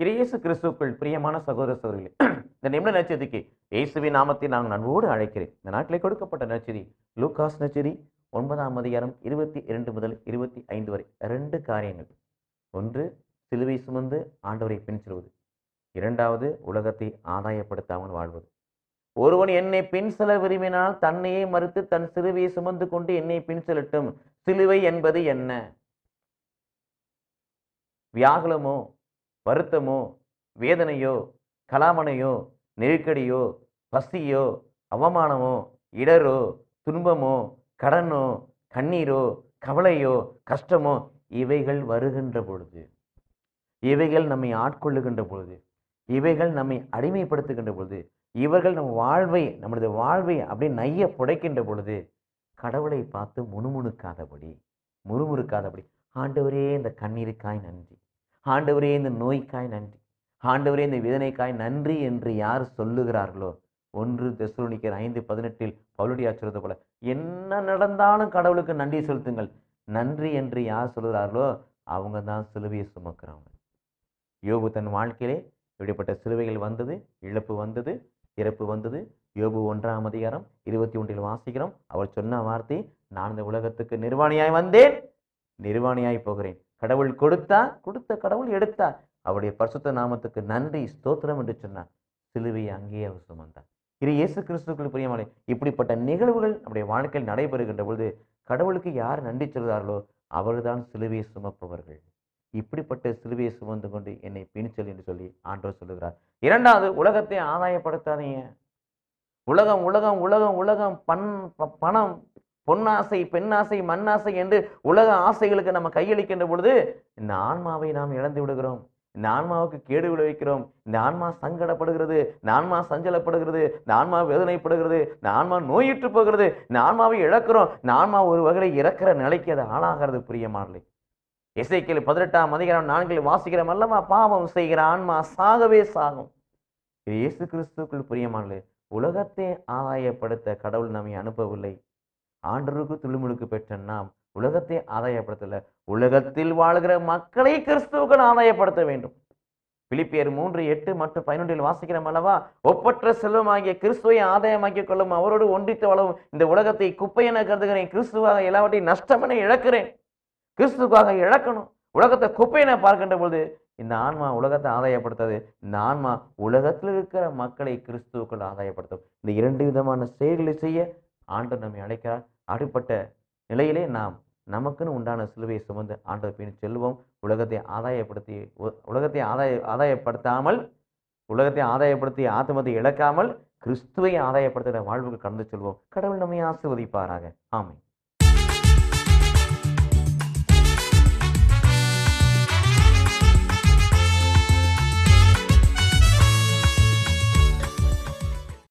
இயேசு கிறிஸ்துக்குள் பிரியமான சகோதர சகோதரிகளே இந்த நிமிட நச்சதிக்கு இயேசுவி நாமத்தை நான் நன்போடு அழைக்கிறேன் இந்த நாட்டிலே கொடுக்கப்பட்ட நச்சதி லூகாஸ் நச்சதி ஒன்பதாம் அதிகாரம் இருபத்தி இரண்டு முதல் இருபத்தி ஐந்து வரை ரெண்டு காரியங்கள் ஒன்று சிலுவை சுமந்து ஆண்டவரை பின்செல்வது இரண்டாவது உலகத்தை ஆதாயப்படுத்தாமல் வாழ்வது ஒருவன் என்னை பின் செல்ல விரும்பினால் தன்னையே மறுத்து தன் சிலுவையை சுமந்து கொண்டு என்னை பின் செல்லட்டும் சிலுவை என்பது என்ன வியாகுலமோ வருத்தமோ வேதனையோ கலாமனையோ நெருக்கடியோ பசியோ அவமானமோ இடரோ துன்பமோ கடனோ கண்ணீரோ கவலையோ கஷ்டமோ இவைகள் வருகின்ற பொழுது இவைகள் நம்மை ஆட்கொள்ளுகின்ற பொழுது இவைகள் நம்மை அடிமைப்படுத்துகின்ற பொழுது இவர்கள் நம் வாழ்வை நம்மளது வாழ்வை அப்படியே நைய புடைக்கின்ற பொழுது கடவுளை பார்த்து முணுமுணுக்காதபடி முறுமுறுக்காதபடி ஆண்டவரே இந்த கண்ணீருக்காய் நன்றி ஆண்டவரே இந்த நோய்க்காய் நன்றி ஆண்டவரே இந்த வேதனைக்காய் நன்றி என்று யார் சொல்லுகிறார்களோ ஒன்று தெசுலோனிக்கர் ஐந்து பதினெட்டில் பவுலுடைய சொல்வது போல என்ன நடந்தாலும் கடவுளுக்கு நன்றி செலுத்துங்கள் நன்றி என்று யார் சொல்லுகிறார்களோ அவங்க தான் சிலுவையை சுமக்கிறவங்க யோபு தன் வாழ்க்கையிலே இப்படிப்பட்ட சிலுவைகள் வந்தது இழப்பு வந்தது இறப்பு வந்தது யோபு ஒன்றாம் அதிகாரம் இருபத்தி ஒன்றில் வாசிக்கிறோம் அவர் சொன்ன வார்த்தை நான் இந்த உலகத்துக்கு நிர்வாணியாய் வந்தேன் நிர்வாணியாய் போகிறேன் கடவுள் கொடுத்தா கொடுத்த கடவுள் எடுத்தா அவருடைய பரிசுத்த நாமத்துக்கு நன்றி ஸ்தோத்திரம் என்று சொன்னார் சிலுவையை அங்கேயே அவர் சுமந்தார் இது இயேசு கிறிஸ்துக்கள் புரியாமலே இப்படிப்பட்ட நிகழ்வுகள் நம்முடைய வாழ்க்கையில் நடைபெறுகின்ற பொழுது கடவுளுக்கு யார் நன்றி சொல்கிறார்களோ அவர்தான் சிலுவையை சுமப்பவர்கள் இப்படிப்பட்ட சிலுவையை சுமந்து கொண்டு என்னை பின் என்று சொல்லி ஆண்டோர் சொல்லுகிறார் இரண்டாவது உலகத்தை ஆதாயப்படுத்தாதீங்க உலகம் உலகம் உலகம் உலகம் பண் பணம் பொன்னாசை பெண்ணாசை மண்ணாசை என்று உலக ஆசைகளுக்கு நம்ம கையளிக்கின்ற பொழுது இந்த ஆன்மாவை நாம் இழந்து விடுகிறோம் இந்த ஆன்மாவுக்கு கேடு விளைவிக்கிறோம் இந்த ஆன்மா சங்கடப்படுகிறது இந்த ஆன்மா சஞ்சலப்படுகிறது இந்த ஆன்மா வேதனைப்படுகிறது இந்த ஆன்மா நோயிற்று போகிறது இந்த ஆன்மாவை இழக்கிறோம் இந்த ஆன்மா ஒரு வகையில் இறக்கிற நிலைக்கு அது ஆளாகிறது பிரியமானலை இசைக்கல் பதினெட்டாம் அதிகாரம் நான்கில் வாசிக்கிறோம் அல்லவா பாவம் செய்கிற ஆன்மா சாகவே சாகும் இது இயேசு கிறிஸ்துக்குள் பிரியமானது உலகத்தை ஆதாயப்படுத்த கடவுள் நம்மை அனுப்பவில்லை ஆண்டருக்கு துள்ளிமுழுக்கு பெற்ற நாம் உலகத்தை ஆதாயப்படுத்தல உலகத்தில் வாழ்கிற மக்களை கிறிஸ்துவுக்கள் ஆதாயப்படுத்த வேண்டும் பிலிப்பியர் மூன்று எட்டு மற்றும் பதினொன்றில் வாசிக்கிறோம் அல்லவா ஒப்பற்ற செல்வமாகிய கிறிஸ்துவை ஆதாயமாக்கிக் கொள்ளும் அவரோடு ஒன்றித்து வளவும் இந்த உலகத்தை குப்பை என கருதுகிறேன் கிறிஸ்துவாக எல்லாவற்றையும் நஷ்டம் என இழக்கிறேன் கிறிஸ்துக்காக இழக்கணும் உலகத்தை குப்பை என பார்க்கின்ற பொழுது இந்த ஆன்மா உலகத்தை ஆதாயப்படுத்தாது இந்த ஆன்மா உலகத்தில் இருக்கிற மக்களை கிறிஸ்துவுக்குள் ஆதாயப்படுத்தும் இந்த இரண்டு விதமான செயல்களை செய்ய ஆண்டு நம்மை அழைக்கிறார் அப்படிப்பட்ட நிலையிலே நாம் நமக்குன்னு உண்டான சிலுவையை சுமந்து ஆண்டவர் பின் செல்வோம் உலகத்தை ஆதாயப்படுத்தி உலகத்தை ஆதாய ஆதாயப்படுத்தாமல் உலகத்தை ஆதாயப்படுத்தி ஆத்மத்தை இழக்காமல் கிறிஸ்துவை ஆதாயப்படுத்துகிற வாழ்வுக்கு கடந்து செல்வோம் கடவுள் நம்மை ஆசிர்வதிப்பாராக ஆமை